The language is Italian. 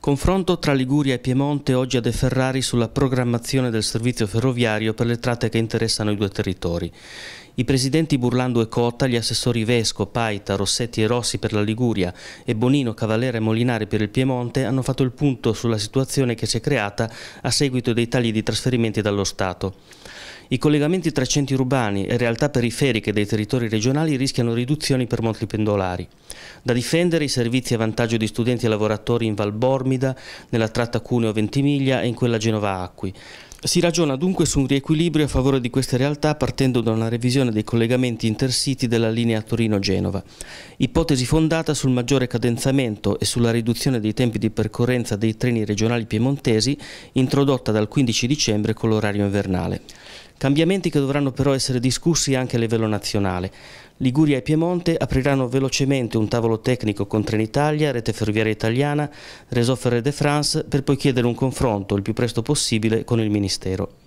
Confronto tra Liguria e Piemonte oggi a De Ferrari sulla programmazione del servizio ferroviario per le tratte che interessano i due territori. I presidenti Burlando e Cotta, gli assessori Vesco, Paita, Rossetti e Rossi per la Liguria e Bonino, Cavallera e Molinari per il Piemonte hanno fatto il punto sulla situazione che si è creata a seguito dei tagli di trasferimenti dallo Stato. I collegamenti tra centri urbani e realtà periferiche dei territori regionali rischiano riduzioni per molti pendolari. Da difendere i servizi a vantaggio di studenti e lavoratori in Val Bormida, nella tratta Cuneo-Ventimiglia e in quella Genova-Acqui. Si ragiona dunque su un riequilibrio a favore di queste realtà partendo da una revisione dei collegamenti intercity della linea Torino-Genova, ipotesi fondata sul maggiore cadenzamento e sulla riduzione dei tempi di percorrenza dei treni regionali piemontesi introdotta dal 15 dicembre con l'orario invernale. Cambiamenti che dovranno però essere discussi anche a livello nazionale. Liguria e Piemonte apriranno velocemente un tavolo tecnico con Trenitalia, Rete Ferroviaria Italiana, Resoffer de France per poi chiedere un confronto il più presto possibile con il Ministero.